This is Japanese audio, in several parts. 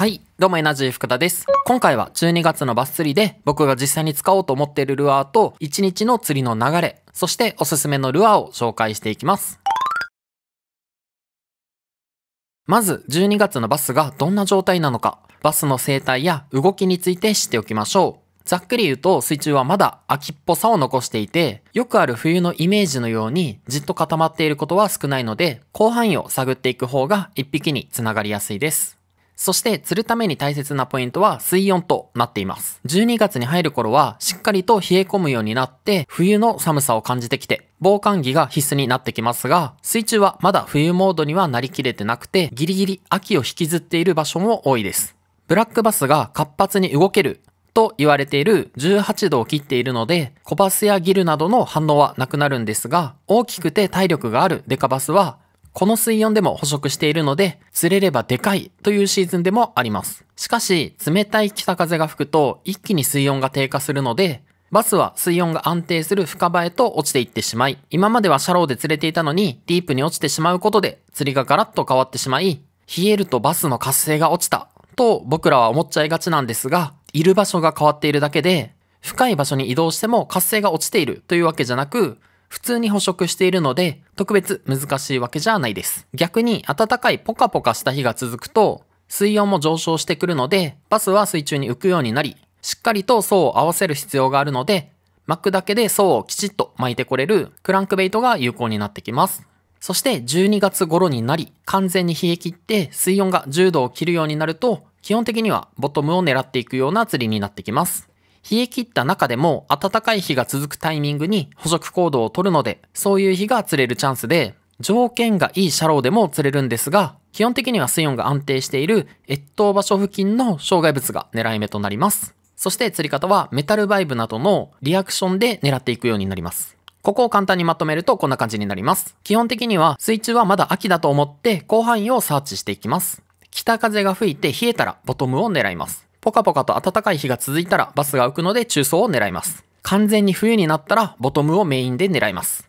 はい。どうもエナジー福田です。今回は12月のバス釣りで僕が実際に使おうと思っているルアーと1日の釣りの流れ、そしておすすめのルアーを紹介していきます。まず12月のバスがどんな状態なのか、バスの生態や動きについて知っておきましょう。ざっくり言うと水中はまだ秋っぽさを残していて、よくある冬のイメージのようにじっと固まっていることは少ないので、広範囲を探っていく方が1匹につながりやすいです。そして釣るために大切なポイントは水温となっています。12月に入る頃はしっかりと冷え込むようになって冬の寒さを感じてきて防寒着が必須になってきますが、水中はまだ冬モードにはなりきれてなくて、ギリギリ秋を引きずっている場所も多いです。ブラックバスが活発に動けると言われている18度を切っているので、コバスやギルなどの反応はなくなるんですが、大きくて体力があるデカバスはこの水温でも捕食しているので、釣れればでかいというシーズンでもあります。しかし、冷たい北風が吹くと一気に水温が低下するので、バスは水温が安定する深場へと落ちていってしまい、今まではシャローで釣れていたのに、ディープに落ちてしまうことで、釣りがガラッと変わってしまい、冷えるとバスの活性が落ちた、と僕らは思っちゃいがちなんですが、いる場所が変わっているだけで、深い場所に移動しても活性が落ちているというわけじゃなく、普通に捕食しているので、特別難しいわけじゃないです。逆に暖かいポカポカした日が続くと、水温も上昇してくるので、バスは水中に浮くようになり、しっかりと層を合わせる必要があるので、巻くだけで層をきちっと巻いてこれるクランクベイトが有効になってきます。そして12月頃になり、完全に冷え切って水温が10度を切るようになると、基本的にはボトムを狙っていくような釣りになってきます。冷え切った中でも暖かい日が続くタイミングに捕食行動をとるので、そういう日が釣れるチャンスで、条件がいいシャローでも釣れるんですが、基本的には水温が安定している越冬場所付近の障害物が狙い目となります。そして釣り方はメタルバイブなどのリアクションで狙っていくようになります。ここを簡単にまとめるとこんな感じになります。基本的には水中はまだ秋だと思って広範囲をサーチしていきます。北風が吹いて冷えたらボトムを狙います。ポカポカと暖かい日が続いたらバスが浮くので中層を狙います。完全に冬になったらボトムをメインで狙います。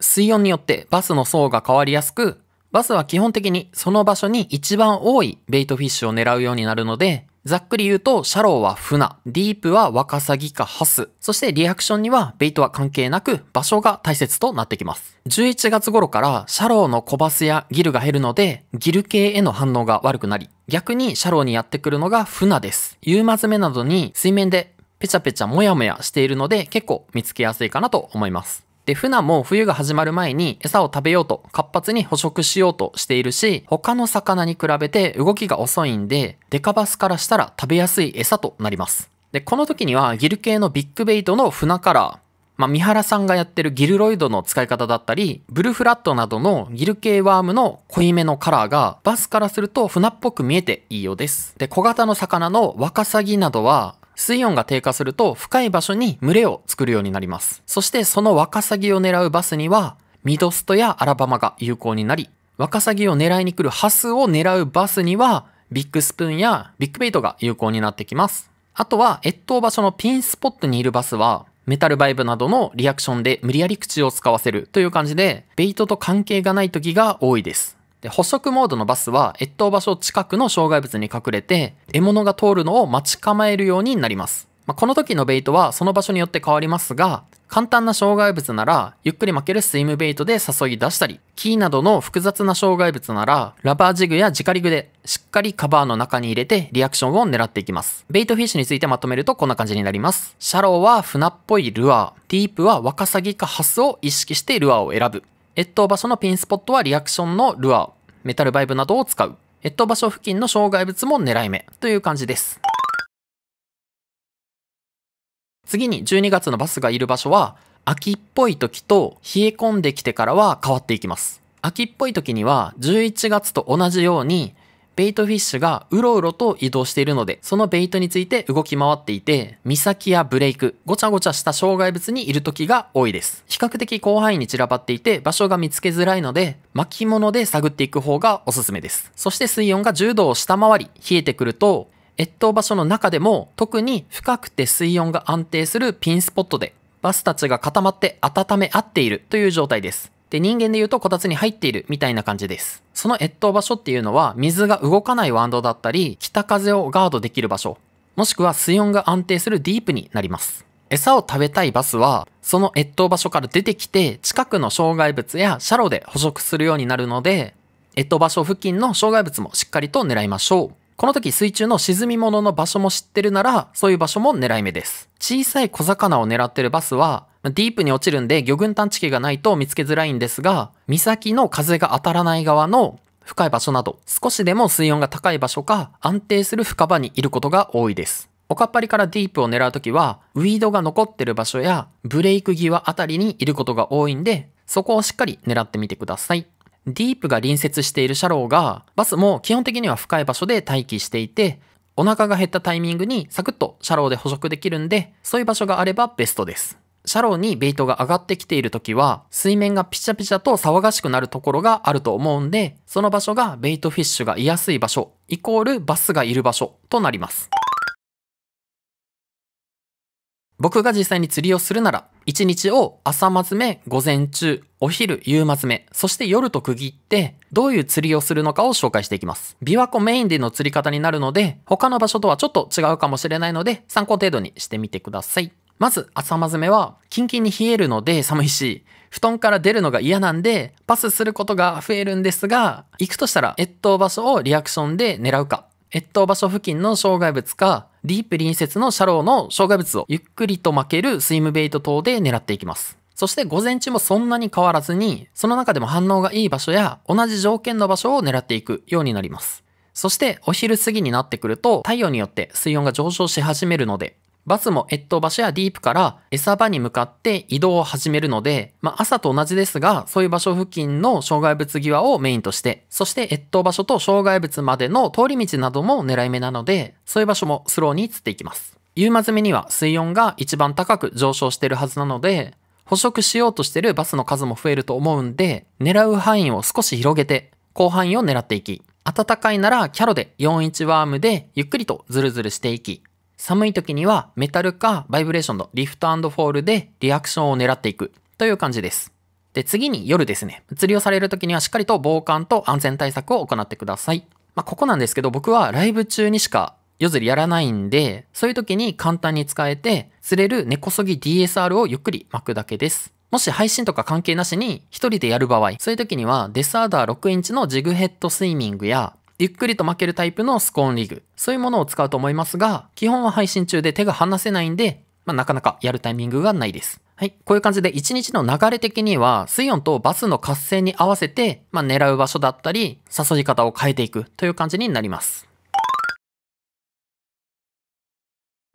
水温によってバスの層が変わりやすく、バスは基本的にその場所に一番多いベイトフィッシュを狙うようになるので、ざっくり言うと、シャローは船、ディープはワカサギかハス、そしてリアクションにはベイトは関係なく場所が大切となってきます。11月頃からシャローのコバスやギルが減るので、ギル系への反応が悪くなり、逆にシャローにやってくるのが船です。ユーマ詰めなどに水面でペチャペチャモヤモヤしているので結構見つけやすいかなと思います。で、フナも冬が始まる前に餌を食べようと活発に捕食しようとしているし、他の魚に比べて動きが遅いんで、デカバスからしたら食べやすい餌となります。で、この時にはギル系のビッグベイトのフナカラー、まあ、三原さんがやってるギルロイドの使い方だったり、ブルフラットなどのギル系ワームの濃いめのカラーが、バスからすると船っぽく見えていいようです。で、小型の魚のワカサギなどは、水温が低下すると深い場所に群れを作るようになります。そしてそのワカサギを狙うバスには、ミドストやアラバマが有効になり、ワカサギを狙いに来るハスを狙うバスには、ビッグスプーンやビッグベイトが有効になってきます。あとは、越冬場所のピンスポットにいるバスは、メタルバイブなどのリアクションで無理やり口を使わせるという感じで、ベイトと関係がない時が多いです。で捕食モードのバスは越冬場所近くの障害物に隠れて獲物が通るのを待ち構えるようになります。まあ、この時のベイトはその場所によって変わりますが簡単な障害物ならゆっくり負けるスイムベイトで誘い出したりキーなどの複雑な障害物ならラバージグやジカリグでしっかりカバーの中に入れてリアクションを狙っていきますベイトフィッシュについてまとめるとこんな感じになりますシャローは船っぽいルアーディープはワカサギかハスを意識してルアーを選ぶ越冬場所のピンスポットはリアクションのルアー、メタルバイブなどを使う。越冬場所付近の障害物も狙い目という感じです。次に12月のバスがいる場所は、秋っぽい時と冷え込んできてからは変わっていきます。秋っぽい時には11月と同じようにベイトフィッシュがうろうろと移動しているので、そのベイトについて動き回っていて、岬やブレイク、ごちゃごちゃした障害物にいる時が多いです。比較的広範囲に散らばっていて、場所が見つけづらいので、巻物で探っていく方がおすすめです。そして水温が10度を下回り、冷えてくると、越冬場所の中でも特に深くて水温が安定するピンスポットでバスたちが固まって温め合っているという状態です。で、人間で言うとこたつに入っているみたいな感じです。その越冬場所っていうのは水が動かないワンドだったり、北風をガードできる場所、もしくは水温が安定するディープになります。餌を食べたいバスは、その越冬場所から出てきて、近くの障害物やシャロで捕食するようになるので、越冬場所付近の障害物もしっかりと狙いましょう。この時水中の沈み物の場所も知ってるなら、そういう場所も狙い目です。小さい小魚を狙ってるバスは、ディープに落ちるんで魚群探知機がないと見つけづらいんですが、岬の風が当たらない側の深い場所など、少しでも水温が高い場所か安定する深場にいることが多いです。おかっぱりからディープを狙うときは、ウィードが残ってる場所やブレイク際あたりにいることが多いんで、そこをしっかり狙ってみてください。ディープが隣接している車ーが、バスも基本的には深い場所で待機していて、お腹が減ったタイミングにサクッと車ーで捕食できるんで、そういう場所があればベストです。シャローにベイトが上がってきている時は、水面がピチャピチャと騒がしくなるところがあると思うんで、その場所がベイトフィッシュがいやすい場所、イコールバスがいる場所となります。僕が実際に釣りをするなら、1日を朝まずめ、午前中、お昼、夕まずめ、そして夜と区切って、どういう釣りをするのかを紹介していきます。琵琶湖メインでの釣り方になるので、他の場所とはちょっと違うかもしれないので、参考程度にしてみてください。まず、朝まずめは、キンキンに冷えるので寒いし、布団から出るのが嫌なんで、パスすることが増えるんですが、行くとしたら越冬場所をリアクションで狙うか、越冬場所付近の障害物か、ディープ隣接のシャローの障害物をゆっくりと負けるスイムベイト等で狙っていきます。そして午前中もそんなに変わらずに、その中でも反応がいい場所や同じ条件の場所を狙っていくようになります。そしてお昼過ぎになってくると太陽によって水温が上昇し始めるので、バスも越冬場所やディープから餌場に向かって移動を始めるので、まあ、朝と同じですが、そういう場所付近の障害物際をメインとして、そして越冬場所と障害物までの通り道なども狙い目なので、そういう場所もスローに移っていきます。夕間詰めには水温が一番高く上昇してるはずなので、捕食しようとしてるバスの数も増えると思うんで、狙う範囲を少し広げて、広範囲を狙っていき、暖かいならキャロで41ワームでゆっくりとズルズルしていき、寒い時にはメタルかバイブレーションのリフトフォールでリアクションを狙っていくという感じです。で、次に夜ですね。釣りをされる時にはしっかりと防寒と安全対策を行ってください。まあ、ここなんですけど僕はライブ中にしか夜釣りやらないんで、そういう時に簡単に使えて、釣れる根こそぎ DSR をゆっくり巻くだけです。もし配信とか関係なしに一人でやる場合、そういう時にはデスアーダー6インチのジグヘッドスイミングやゆっくりと負けるタイプのスコーンリーグ、そういうものを使うと思いますが、基本は配信中で手が離せないんで、まあ、なかなかやるタイミングがないです。はい。こういう感じで1日の流れ的には、水温とバスの活性に合わせて、まあ、狙う場所だったり、誘い方を変えていくという感じになります。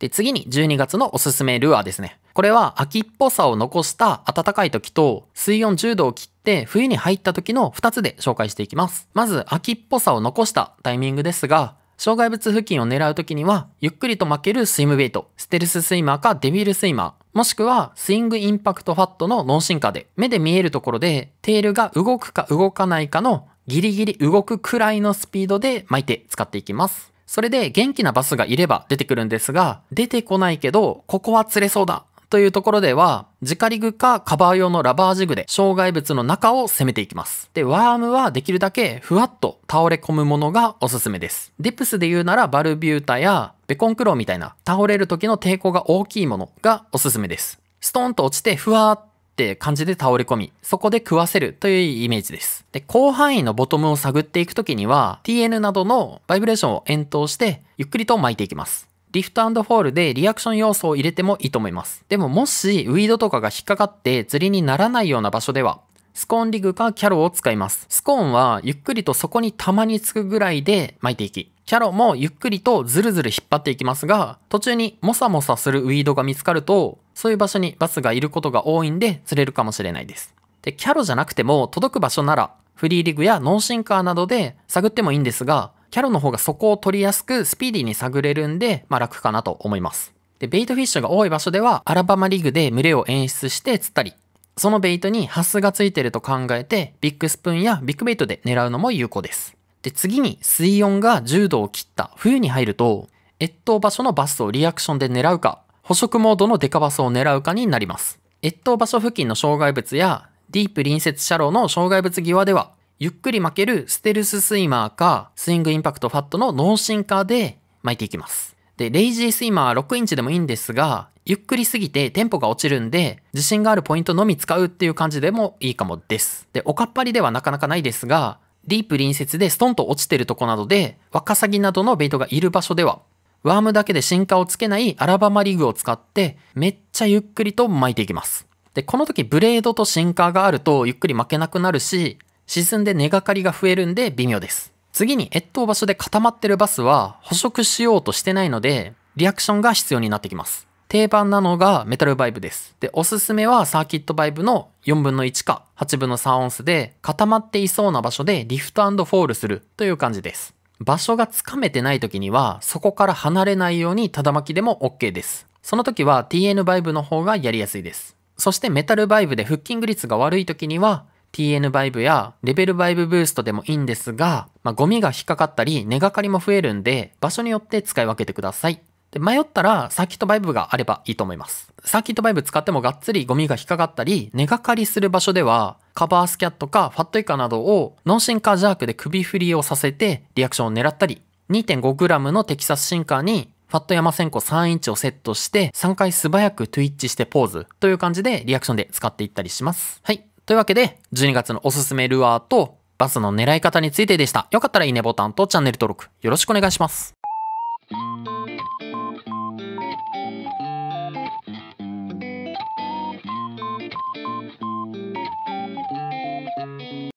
で、次に12月のおすすめルアーですね。これは秋っぽさを残した暖かい時と水温10度を切って冬に入った時の2つで紹介していきます。まず秋っぽさを残したタイミングですが、障害物付近を狙う時には、ゆっくりと負けるスイムベイト、ステルススイマーかデビルスイマー、もしくはスイングインパクトファットの脳進化で、目で見えるところで、テールが動くか動かないかのギリギリ動くくらいのスピードで巻いて使っていきます。それで元気なバスがいれば出てくるんですが、出てこないけど、ここは釣れそうだというところでは、ジカリグかカバー用のラバージグで障害物の中を攻めていきます。で、ワームはできるだけふわっと倒れ込むものがおすすめです。ディプスで言うならバルビュータやベコンクローみたいな倒れる時の抵抗が大きいものがおすすめです。ストーンと落ちてふわーっって感じで倒れ込み、そこで食わせるというイメージです。で、広範囲のボトムを探っていくときには、TN などのバイブレーションを遠投して、ゆっくりと巻いていきます。リフトフォールでリアクション要素を入れてもいいと思います。でももし、ウィードとかが引っかかって釣りにならないような場所では、スコーンリグかキャロを使います。スコーンはゆっくりとそこにたまにつくぐらいで巻いていき、キャロもゆっくりとズルズル引っ張っていきますが、途中にモサモサするウィードが見つかると、そういう場所にバスがいることが多いんで釣れるかもしれないです。で、キャロじゃなくても届く場所ならフリーリグやノーシンカーなどで探ってもいいんですが、キャロの方がそこを取りやすくスピーディーに探れるんで、まあ楽かなと思います。で、ベイトフィッシュが多い場所ではアラバマリグで群れを演出して釣ったり、そのベイトにハスがついてると考えて、ビッグスプーンやビッグベイトで狙うのも有効です。で、次に水温が10度を切った冬に入ると、越冬場所のバスをリアクションで狙うか、捕食モードのデカバスを狙うかになります。越冬場所付近の障害物やディープ隣接車両の障害物際では、ゆっくり負けるステルススイマーか、スイングインパクトファットの脳進化で巻いていきます。で、レイジースイマーは6インチでもいいんですが、ゆっくりすぎてテンポが落ちるんで、自信があるポイントのみ使うっていう感じでもいいかもです。で、おかっぱりではなかなかないですが、ディープ隣接でストンと落ちてるとこなどで、ワカサギなどのベイトがいる場所では、ワームだけで進化をつけないアラバマリグを使って、めっちゃゆっくりと巻いていきます。で、この時ブレードと進化があるとゆっくり負けなくなるし、沈んで根がかりが増えるんで微妙です。次に越冬場所で固まってるバスは捕食しようとしてないので、リアクションが必要になってきます。定番なのがメタルバイブです。で、おすすめはサーキットバイブの4分の1か8分の3オンスで固まっていそうな場所でリフトフォールするという感じです。場所がつかめてない時には、そこから離れないようにただ巻きでも OK です。その時は TN バイブの方がやりやすいです。そしてメタルバイブでフッキング率が悪い時には、TN バイブやレベルバイブブーストでもいいんですが、まあ、ゴミが引っかかったり、根がかりも増えるんで、場所によって使い分けてください。で迷ったらサーキットバイブがあればいいと思います。サーキットバイブ使ってもがっつりゴミが引っかかったり、根がかりする場所では、カバースキャットかファットイカなどを脳進化ジャークで首振りをさせてリアクションを狙ったり、2.5g のテキサスシンカーにファット山線香3インチをセットして3回素早くトゥイッチしてポーズという感じでリアクションで使っていったりします。はい。というわけで12月のおすすめルアーとバスの狙い方についてでした。よかったらいいねボタンとチャンネル登録よろしくお願いします。